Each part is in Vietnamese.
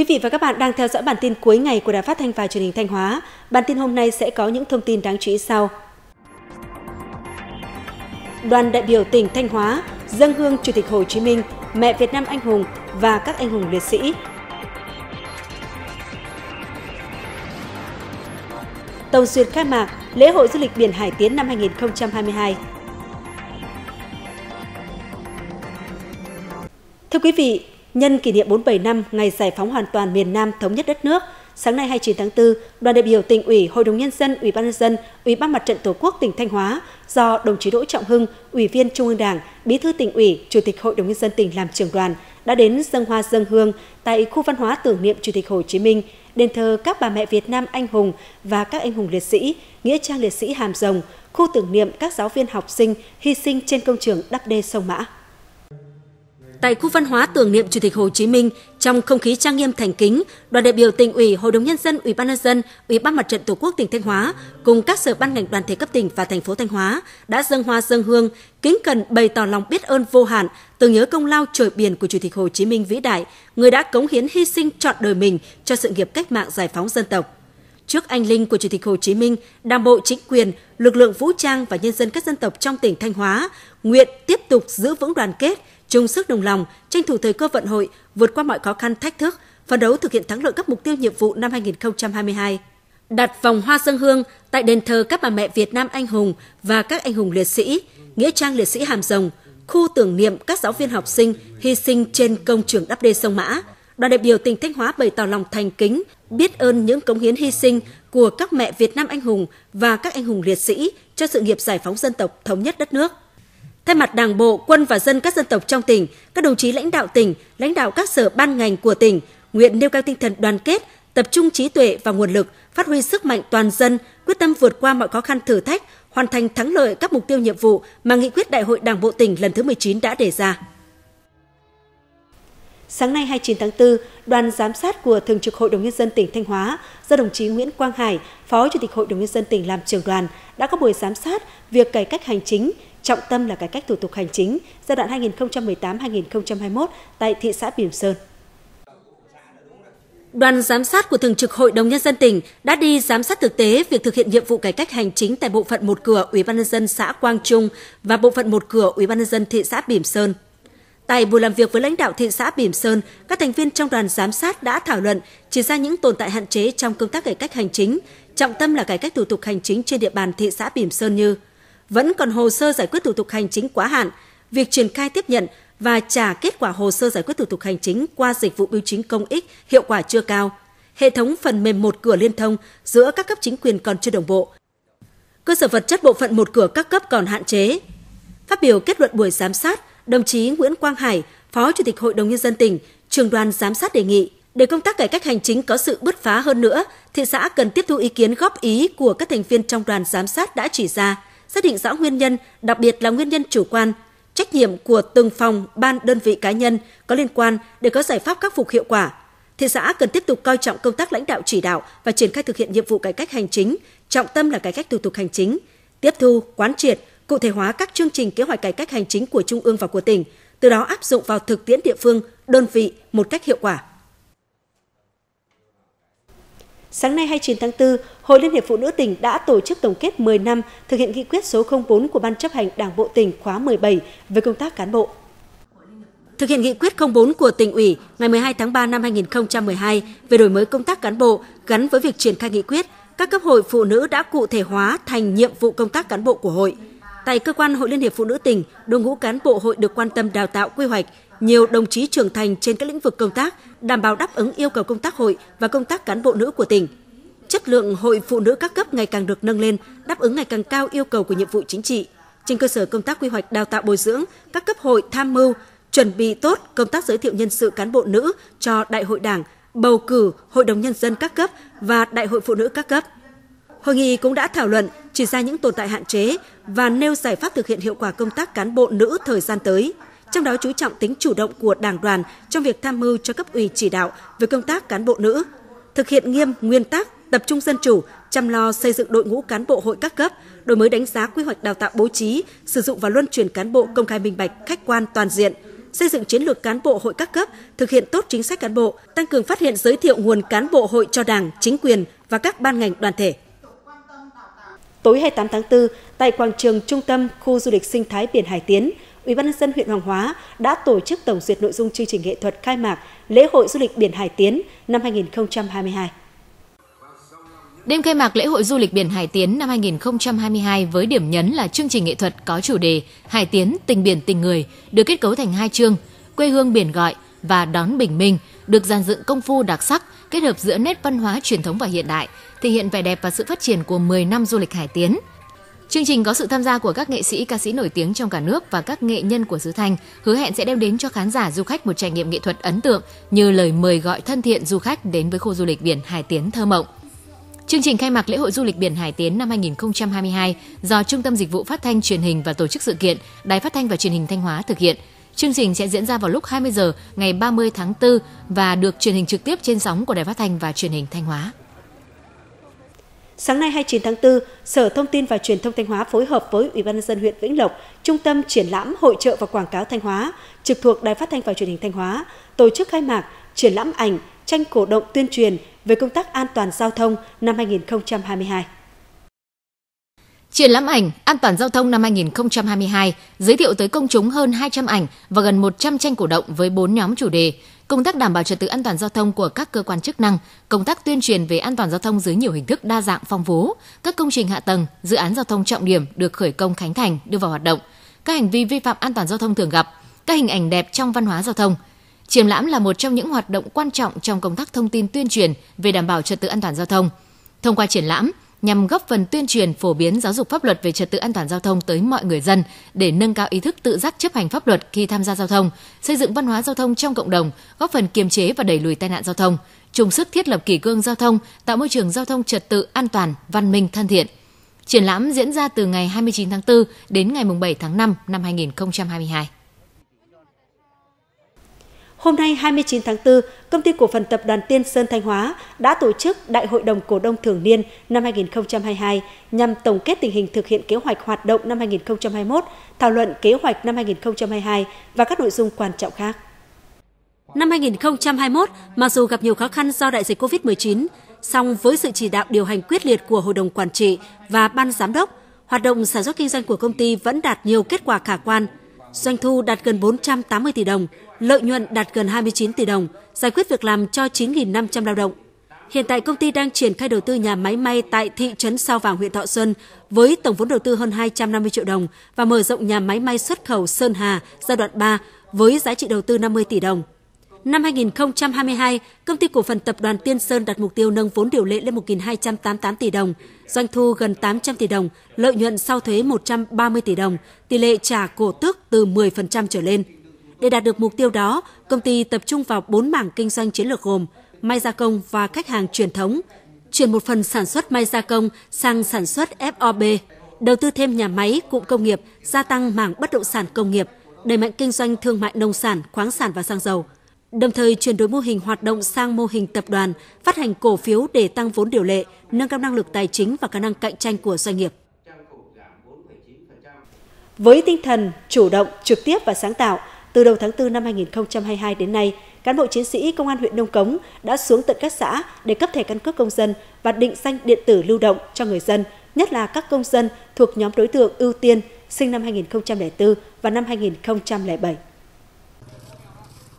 Quý vị và các bạn đang theo dõi bản tin cuối ngày của Đài Phát thanh và Truyền hình Thanh Hóa. Bản tin hôm nay sẽ có những thông tin đáng chú ý sau. Đoàn đại biểu tỉnh Thanh Hóa dâng hương Chủ tịch Hồ Chí Minh, mẹ Việt Nam anh hùng và các anh hùng liệt sĩ. Tàu duyệt khai mạc lễ hội du lịch biển Hải Tiến năm 2022. Thưa quý vị, Nhân kỷ niệm 47 năm ngày giải phóng hoàn toàn miền Nam thống nhất đất nước, sáng nay 29 tháng 4, đoàn đại biểu tỉnh ủy, Hội đồng nhân dân, Ủy ban nhân dân, Ủy ban Mặt trận Tổ quốc tỉnh Thanh Hóa do đồng chí Đỗ Trọng Hưng, Ủy viên Trung ương Đảng, Bí thư tỉnh ủy, Chủ tịch Hội đồng nhân dân tỉnh làm trưởng đoàn đã đến dân hoa dân hương tại khu văn hóa tưởng niệm Chủ tịch Hồ Chí Minh, đền thờ các bà mẹ Việt Nam anh hùng và các anh hùng liệt sĩ, nghĩa trang liệt sĩ Hàm Rồng, khu tưởng niệm các giáo viên học sinh hy sinh trên công trường đắp đê sông Mã. Tại khu văn hóa tưởng niệm Chủ tịch Hồ Chí Minh, trong không khí trang nghiêm thành kính, đoàn đại biểu tỉnh ủy, Hội đồng nhân dân, Ủy ban nhân dân, Ủy ban mặt trận Tổ quốc tỉnh Thanh Hóa cùng các sở ban ngành đoàn thể cấp tỉnh và thành phố Thanh Hóa đã dâng hoa dâng hương, kính cẩn bày tỏ lòng biết ơn vô hạn, tưởng nhớ công lao trời biển của Chủ tịch Hồ Chí Minh vĩ đại, người đã cống hiến hy sinh trọn đời mình cho sự nghiệp cách mạng giải phóng dân tộc. Trước anh linh của Chủ tịch Hồ Chí Minh, Đảng bộ chính quyền, lực lượng vũ trang và nhân dân các dân tộc trong tỉnh Thanh Hóa nguyện tiếp tục giữ vững đoàn kết, chung sức đồng lòng, tranh thủ thời cơ vận hội, vượt qua mọi khó khăn thách thức, phấn đấu thực hiện thắng lợi các mục tiêu nhiệm vụ năm 2022. Đặt vòng hoa dân hương tại đền thờ các bà mẹ Việt Nam anh hùng và các anh hùng liệt sĩ, nghĩa trang liệt sĩ Hàm Rồng, khu tưởng niệm các giáo viên học sinh hy sinh trên công trường đắp đê sông Mã. Đoàn đại biểu tỉnh Thanh Hóa bày tỏ lòng thành kính, biết ơn những cống hiến hy sinh của các mẹ Việt Nam anh hùng và các anh hùng liệt sĩ cho sự nghiệp giải phóng dân tộc thống nhất đất nước. Thay mặt Đảng bộ, quân và dân các dân tộc trong tỉnh, các đồng chí lãnh đạo tỉnh, lãnh đạo các sở ban ngành của tỉnh nguyện nêu cao tinh thần đoàn kết, tập trung trí tuệ và nguồn lực, phát huy sức mạnh toàn dân, quyết tâm vượt qua mọi khó khăn thử thách, hoàn thành thắng lợi các mục tiêu nhiệm vụ mà nghị quyết Đại hội Đảng bộ tỉnh lần thứ 19 đã đề ra. Sáng nay 29 tháng 4, đoàn giám sát của Thường trực Hội đồng Nhân dân tỉnh Thanh Hóa do đồng chí Nguyễn Quang Hải, Phó Chủ tịch Hội đồng Nhân dân tỉnh làm trưởng đoàn, đã có buổi giám sát việc cải cách hành chính, trọng tâm là cải cách thủ tục hành chính giai đoạn 2018-2021 tại thị xã Bỉm Sơn. Đoàn giám sát của Thường trực Hội đồng Nhân dân tỉnh đã đi giám sát thực tế việc thực hiện nhiệm vụ cải cách hành chính tại bộ phận một cửa Ủy ban nhân dân xã Quang Trung và bộ phận một cửa Ủy ban nhân dân thị xã Bỉm Sơn. Tại buổi làm việc với lãnh đạo thị xã Bỉm Sơn, các thành viên trong đoàn giám sát đã thảo luận chỉ ra những tồn tại hạn chế trong công tác cải cách hành chính, trọng tâm là cải cách thủ tục hành chính trên địa bàn thị xã Bỉm Sơn như vẫn còn hồ sơ giải quyết thủ tục hành chính quá hạn, việc triển khai tiếp nhận và trả kết quả hồ sơ giải quyết thủ tục hành chính qua dịch vụ bưu chính công ích hiệu quả chưa cao. Hệ thống phần mềm một cửa liên thông giữa các cấp chính quyền còn chưa đồng bộ. Cơ sở vật chất bộ phận một cửa các cấp còn hạn chế. Phát biểu kết luận buổi giám sát, đồng chí Nguyễn Quang Hải, Phó Chủ tịch Hội đồng Nhân dân tỉnh, trường đoàn giám sát đề nghị để công tác cải cách hành chính có sự bứt phá hơn nữa, thị xã cần tiếp thu ý kiến góp ý của các thành viên trong đoàn giám sát đã chỉ ra, xác định rõ nguyên nhân, đặc biệt là nguyên nhân chủ quan, trách nhiệm của từng phòng, ban, đơn vị cá nhân có liên quan để có giải pháp khắc phục hiệu quả. Thị xã cần tiếp tục coi trọng công tác lãnh đạo chỉ đạo và triển khai thực hiện nhiệm vụ cải cách hành chính, trọng tâm là cải cách thủ tục hành chính, tiếp thu, quán triệt, cụ thể hóa các chương trình kế hoạch cải cách hành chính của Trung ương và của tỉnh, từ đó áp dụng vào thực tiễn địa phương, đơn vị một cách hiệu quả. Sáng nay 29 tháng 4, Hội Liên hiệp Phụ nữ tỉnh đã tổ chức tổng kết 10 năm thực hiện nghị quyết số 04 của Ban chấp hành Đảng bộ tỉnh khóa 17 về công tác cán bộ. Thực hiện nghị quyết 04 của tỉnh ủy ngày 12 tháng 3 năm 2012 về đổi mới công tác cán bộ gắn với việc triển khai nghị quyết, các cấp hội phụ nữ đã cụ thể hóa thành nhiệm vụ công tác cán bộ của hội – Tại cơ quan Hội Liên hiệp Phụ nữ tỉnh, đội ngũ cán bộ hội được quan tâm đào tạo quy hoạch, nhiều đồng chí trưởng thành trên các lĩnh vực công tác, đảm bảo đáp ứng yêu cầu công tác hội và công tác cán bộ nữ của tỉnh. Chất lượng hội phụ nữ các cấp ngày càng được nâng lên, đáp ứng ngày càng cao yêu cầu của nhiệm vụ chính trị. Trên cơ sở công tác quy hoạch đào tạo bồi dưỡng, các cấp hội tham mưu chuẩn bị tốt công tác giới thiệu nhân sự cán bộ nữ cho Đại hội Đảng, bầu cử Hội đồng nhân dân các cấp và Đại hội phụ nữ các cấp. Hội nghị cũng đã thảo luận chỉ ra những tồn tại hạn chế và nêu giải pháp thực hiện hiệu quả công tác cán bộ nữ thời gian tới, trong đó chú trọng tính chủ động của Đảng đoàn trong việc tham mưu cho cấp ủy chỉ đạo về công tác cán bộ nữ, thực hiện nghiêm nguyên tắc tập trung dân chủ, chăm lo xây dựng đội ngũ cán bộ hội các cấp, đổi mới đánh giá quy hoạch đào tạo bố trí, sử dụng và luân chuyển cán bộ công khai minh bạch, khách quan toàn diện, xây dựng chiến lược cán bộ hội các cấp, thực hiện tốt chính sách cán bộ, tăng cường phát hiện giới thiệu nguồn cán bộ hội cho Đảng, chính quyền và các ban ngành đoàn thể. Tối 28 tháng 4, tại quảng trường trung tâm khu du lịch sinh thái biển Hải Tiến, Ủy ban nhân dân huyện Hoàng Hóa đã tổ chức tổng duyệt nội dung chương trình nghệ thuật khai mạc lễ hội du lịch biển Hải Tiến năm 2022. Đêm khai mạc lễ hội du lịch biển Hải Tiến năm 2022 với điểm nhấn là chương trình nghệ thuật có chủ đề Hải Tiến tình biển tình người được kết cấu thành hai chương, quê hương biển gọi – và Đón Bình Minh được dàn dựng công phu đặc sắc, kết hợp giữa nét văn hóa truyền thống và hiện đại, thể hiện vẻ đẹp và sự phát triển của 10 năm du lịch Hải Tiến. Chương trình có sự tham gia của các nghệ sĩ, ca sĩ nổi tiếng trong cả nước và các nghệ nhân của xứ Thanh, hứa hẹn sẽ đem đến cho khán giả du khách một trải nghiệm nghệ thuật ấn tượng như lời mời gọi thân thiện du khách đến với khu du lịch biển Hải Tiến thơ mộng. Chương trình khai mạc lễ hội du lịch biển Hải Tiến năm 2022 do Trung tâm Dịch vụ Phát thanh Truyền hình và Tổ chức sự kiện Đài Phát thanh và Truyền hình Thanh Hóa thực hiện – Chương trình sẽ diễn ra vào lúc 20 giờ ngày 30 tháng 4 và được truyền hình trực tiếp trên sóng của Đài Phát thanh và Truyền hình Thanh Hóa. Sáng nay 29 tháng 4, Sở Thông tin và Truyền thông Thanh Hóa phối hợp với Ủy ban nhân dân huyện Vĩnh Lộc, Trung tâm triển lãm hội trợ và quảng cáo Thanh Hóa, trực thuộc Đài Phát thanh và Truyền hình Thanh Hóa, tổ chức khai mạc triển lãm ảnh, tranh cổ động tuyên truyền về công tác an toàn giao thông năm 2022. Triển lãm ảnh An toàn giao thông năm 2022 giới thiệu tới công chúng hơn 200 ảnh và gần 100 tranh cổ động với 4 nhóm chủ đề, công tác đảm bảo trật tự an toàn giao thông của các cơ quan chức năng, công tác tuyên truyền về an toàn giao thông dưới nhiều hình thức đa dạng phong phú, các công trình hạ tầng, dự án giao thông trọng điểm được khởi công khánh thành đưa vào hoạt động, các hành vi vi phạm an toàn giao thông thường gặp, các hình ảnh đẹp trong văn hóa giao thông. Triển lãm là một trong những hoạt động quan trọng trong công tác thông tin tuyên truyền về đảm bảo trật tự an toàn giao thông. Thông qua triển lãm, nhằm góp phần tuyên truyền phổ biến giáo dục pháp luật về trật tự an toàn giao thông tới mọi người dân để nâng cao ý thức tự giác chấp hành pháp luật khi tham gia giao thông, xây dựng văn hóa giao thông trong cộng đồng, góp phần kiềm chế và đẩy lùi tai nạn giao thông, chung sức thiết lập kỷ cương giao thông, tạo môi trường giao thông trật tự an toàn, văn minh thân thiện. Triển lãm diễn ra từ ngày 29 tháng 4 đến ngày 7 tháng 5 năm 2022. Hôm nay 29 tháng 4, Công ty Cổ phần Tập đoàn Tiên Sơn Thanh Hóa đã tổ chức Đại hội đồng Cổ đông Thường niên năm 2022 nhằm tổng kết tình hình thực hiện kế hoạch hoạt động năm 2021, thảo luận kế hoạch năm 2022 và các nội dung quan trọng khác. Năm 2021, mặc dù gặp nhiều khó khăn do đại dịch COVID-19, song với sự chỉ đạo điều hành quyết liệt của Hội đồng Quản trị và Ban Giám đốc, hoạt động sản xuất kinh doanh của công ty vẫn đạt nhiều kết quả khả quan. Doanh thu đạt gần 480 tỷ đồng, lợi nhuận đạt gần 29 tỷ đồng, giải quyết việc làm cho 9.500 lao động. Hiện tại công ty đang triển khai đầu tư nhà máy may tại thị trấn Sao Vàng huyện Thọ Xuân với tổng vốn đầu tư hơn 250 triệu đồng và mở rộng nhà máy may xuất khẩu Sơn Hà giai đoạn 3 với giá trị đầu tư 50 tỷ đồng. Năm 2022, công ty cổ phần tập đoàn Tiên Sơn đặt mục tiêu nâng vốn điều lệ lên 1.288 tỷ đồng, doanh thu gần 800 tỷ đồng, lợi nhuận sau thuế 130 tỷ đồng, tỷ lệ trả cổ tức từ 10% trở lên. Để đạt được mục tiêu đó, công ty tập trung vào 4 mảng kinh doanh chiến lược gồm may gia công và khách hàng truyền thống, chuyển một phần sản xuất may gia công sang sản xuất FOB, đầu tư thêm nhà máy, cụm công nghiệp, gia tăng mảng bất động sản công nghiệp, đẩy mạnh kinh doanh thương mại nông sản, khoáng sản và xăng dầu. Đồng thời chuyển đổi mô hình hoạt động sang mô hình tập đoàn, phát hành cổ phiếu để tăng vốn điều lệ, nâng cao năng lực tài chính và khả năng cạnh tranh của doanh nghiệp. Với tinh thần chủ động, trực tiếp và sáng tạo, từ đầu tháng 4 năm 2022 đến nay, cán bộ chiến sĩ công an huyện Nông Cống đã xuống tận các xã để cấp thẻ căn cước công dân và định danh điện tử lưu động cho người dân, nhất là các công dân thuộc nhóm đối tượng ưu tiên sinh năm 2004 và năm 2007.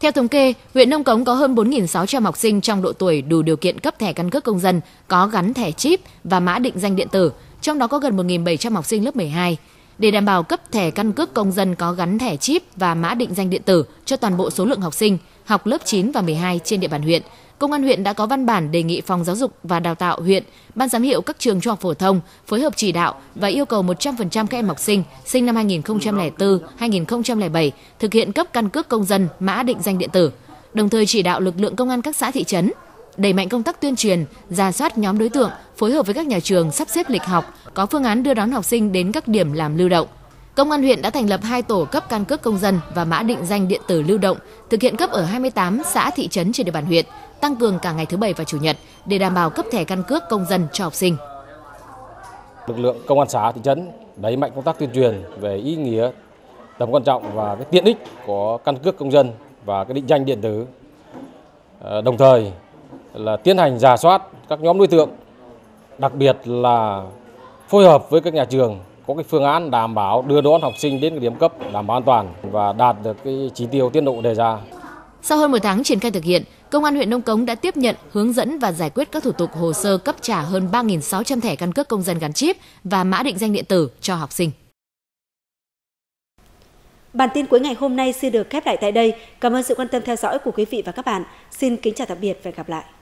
Theo thống kê, huyện Nông Cống có hơn 4.600 học sinh trong độ tuổi đủ điều kiện cấp thẻ căn cước công dân, có gắn thẻ chip và mã định danh điện tử, trong đó có gần 1.700 học sinh lớp 12 để đảm bảo cấp thẻ căn cước công dân có gắn thẻ chip và mã định danh điện tử cho toàn bộ số lượng học sinh học lớp 9 và 12 trên địa bàn huyện. Công an huyện đã có văn bản đề nghị Phòng Giáo dục và Đào tạo huyện, Ban giám hiệu các trường trung học phổ thông phối hợp chỉ đạo và yêu cầu 100% các em học sinh sinh năm 2004, 2007 thực hiện cấp căn cước công dân, mã định danh điện tử. Đồng thời chỉ đạo lực lượng công an các xã thị trấn đẩy mạnh công tác tuyên truyền, ra soát nhóm đối tượng phối hợp với các nhà trường sắp xếp lịch học, có phương án đưa đón học sinh đến các điểm làm lưu động. Công an huyện đã thành lập 2 tổ cấp căn cước công dân và mã định danh điện tử lưu động, thực hiện cấp ở 28 xã thị trấn trên địa bàn huyện, tăng cường cả ngày thứ bảy và chủ nhật để đảm bảo cấp thẻ căn cước công dân cho học sinh. Lực lượng công an xã thị trấn đẩy mạnh công tác tuyên truyền về ý nghĩa, tầm quan trọng và cái tiện ích của căn cước công dân và cái định danh điện tử. Ờ, đồng thời là tiến hành giả soát các nhóm đối tượng đặc biệt là phối hợp với các nhà trường có cái phương án đảm bảo đưa đón học sinh đến cái điểm cấp đảm bảo an toàn và đạt được cái chỉ tiêu tiến độ đề ra. Sau hơn một tháng triển khai thực hiện, Công an huyện Nông Cống đã tiếp nhận, hướng dẫn và giải quyết các thủ tục hồ sơ cấp trả hơn 3.600 thẻ căn cước công dân gắn chip và mã định danh điện tử cho học sinh. Bản tin cuối ngày hôm nay xin được khép lại tại đây. Cảm ơn sự quan tâm theo dõi của quý vị và các bạn. Xin kính chào tạm biệt và gặp lại.